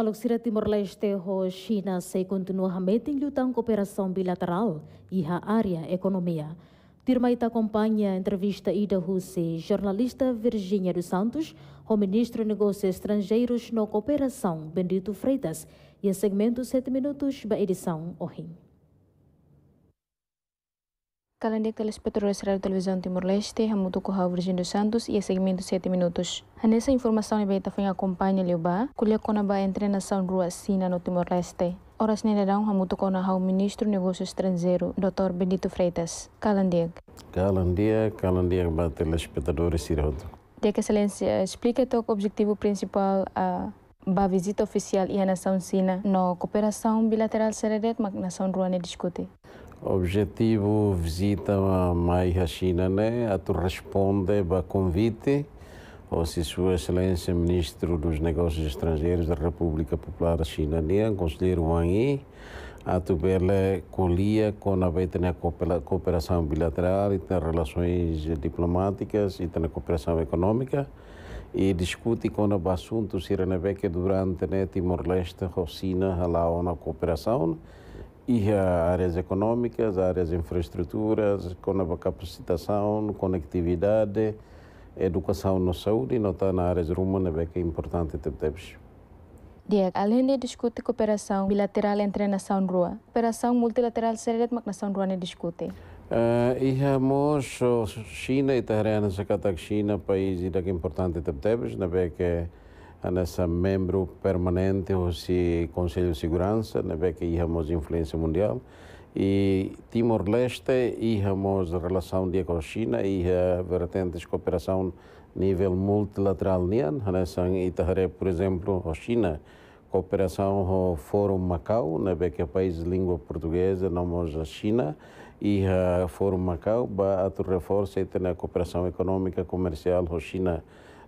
Palugsira Timor Leste ho China se continua hameting lutang cooperação bilateral e a área economia. Tirmaita acompanha a entrevista ida Russi, jornalista Virginia dos Santos, o ministro de Negócios Estrangeiros no Cooperação, Bendito Freitas, e a segmento 7 minutos da edição Ohim. Calendá telespectadores da Televisão Timor-Leste, Hamutuco Raul Virgínia dos Santos e a segmento 7 minutos. A nessa informação é beta foi acompanha Liubá, colhe conaba entre nação rua Sina no Timor-Leste. Horas nenerão Hamutuco na o Ministro Negócios Estrangeiro, Dr. Benito Freitas. Calandiag. Calandiag, Calandiag, ba telespectadores De excelência, explica o objetivo principal a ba visita oficial e a nação Sina na cooperação bilateral Seredet, mas nação Ruana discute. Objetivo visita a mais a China, né? A tu responde a convite ou se Sua Excelência Ministro dos Negócios Estrangeiros da República Popular China, né? Conselheiro Wang Yi, a tu bela colia com a vez na cooperação bilateral e tem relações diplomáticas e tem cooperação econômica e discute com o assunto se durante né, Timor-Leste, China, lá na cooperação e áreas econômicas, áreas de infraestruturas, com a capacitação, conectividade, educação na saúde, e não está na área de Rumana, que é importante temos. Tipo, Diego, além de discutir cooperação bilateral entre a nação rua, cooperação multilateral seria que a nação rua discute. Eh, e a eh, China e Teherã, se China, país é tipo, que é importante temos, na que a nossa membro permanente do Conselho de Segurança, na né, que íamos influência mundial. E Timor-Leste, íamos relação de com a China, e vertentes cooperação nível multilateral nian, a nossa por exemplo, a China, cooperação o Fórum Macau, na né, que é país de língua portuguesa, nós a China, e o Fórum Macau, ba a reforça e a cooperação econômica comercial com a China.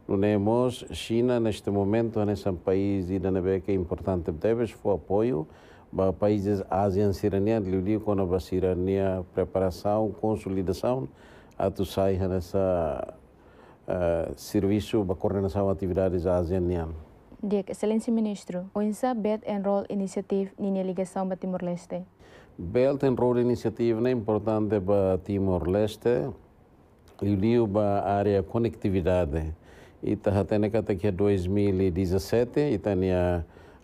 Lunemos, China, neste momento, é um país e que é importante, deve o apoio para países ASEAN Sirania, Liuli, Konoba Sirania, preparação, consolidação, tu sair nessa uh, serviço para coordenação de atividades asiáticas. Dia Excelência Ministro, o INSA Belt and Roll Initiative na ligação para Timor-Leste. Belt and Road Initiative é importante para Timor-Leste, Liuli para a área conectividade e Tahateneka que a 2017 e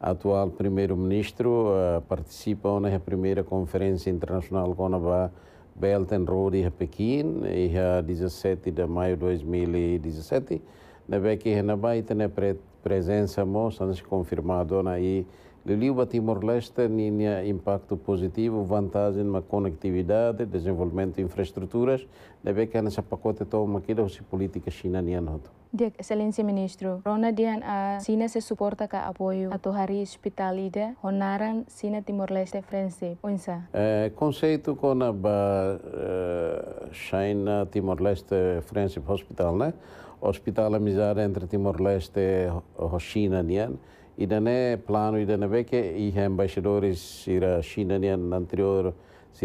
atual primeiro-ministro uh, eh, participam na primeira conferência internacional com a Belt and Road em Pequim e a 17 de maio de 2017 na beque na baita na presença moça confirmado na aí Liliuva Timor-Leste tinha impacto positivo, vantagem na conectividade, desenvolvimento de infraestruturas. Deve que nessa pacote toma aquilo se política china nem anoto. Dia Excelência Ministro, Rona Dian a Sina se suporta o apoio a Tohari Hospitalida, Honaran Sina Timor-Leste Frense, Unsa. É, conceito com a ba, uh, China Timor-Leste Frense Hospital, né? Hospital Amizade entre Timor-Leste e China, né? plano ಇದನ್ನೇ plan ಇದನ್ನೇ ಬೇಕೆ ಈಗ embaixadores ira Chinanian anterior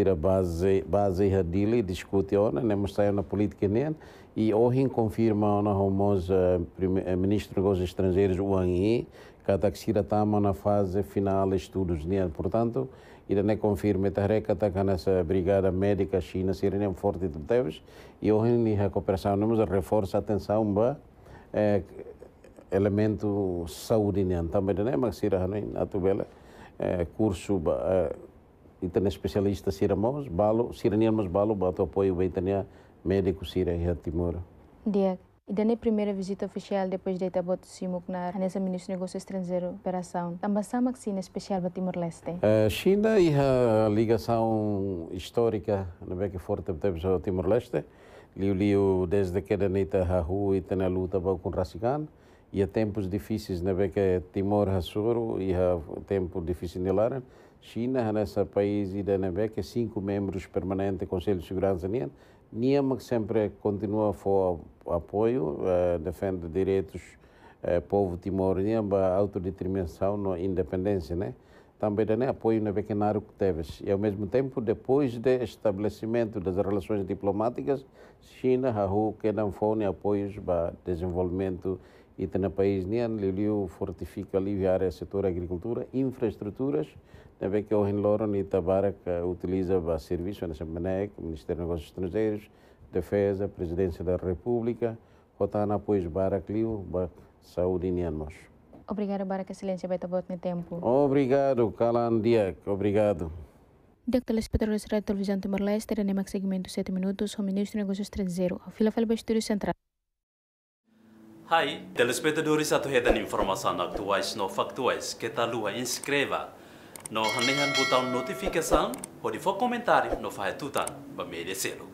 ira base base dili discute né nemos sai na política né e hoje confirma ona homos ministro dos estrangeiros Wang Yi cada que ira tamo na fase final de estudos nen portanto ira ne confirma a reca kana sa brigada médica China ira nem forte de teves e hoje ni a cooperação nemos reforça a atenção ba elementu saudinian tambah dan emang sirahanin atau eh, bela curso eh, itane especialista siramos balo siranianos balo bato apoio itania médico sira e Timor Diego e da primeira visita oficial depois de Itabot Simuk na nessa Ministro de Negócios Estrangeiro Operação. mais Maxina especial para Timor-Leste? Eh, a China e a ligação histórica é que Forte para Timor-Leste. Liu-liu desde que era Nita Hahu e tem luta para o Kunrasikan e há tempos difíceis na beca Timor Rassouro e tempos tempo difícil na China nessa país e da cinco membros permanentes do Conselho de Segurança União Niama que sempre continua a for apoio uh, defende direitos uh, povo Timor Niamba autodeterminação na independência né também dá né, apoio na beca que Teves e ao mesmo tempo depois do de estabelecimento das relações diplomáticas China a que não foi apoios para desenvolvimento e na país nian liliu fortifica aliviar é o setor agricultura infraestruturas também que é o Henloron né, e Tabarak utiliza para serviço na Semanaec, Ministério dos Negócios Estrangeiros, Defesa, Presidência da República, Rotana pois Barak Liu, Saúde nian nós. Obrigado, Barak Excelência, Beta no Tempo. Obrigado, Kalan Diak, obrigado. o telespectadores da de Televisão Timor-Leste, Renemax Segmento 7 Minutos, o Ministro dos Negócios Estrangeiros, a Fila Felba Estúdio Central. Hej, telespectadores atuhetan informação atuais no factuais que tá lua inscreva. No hanehan botão notificação, pode for comentário no fahetutan, ba merecelo.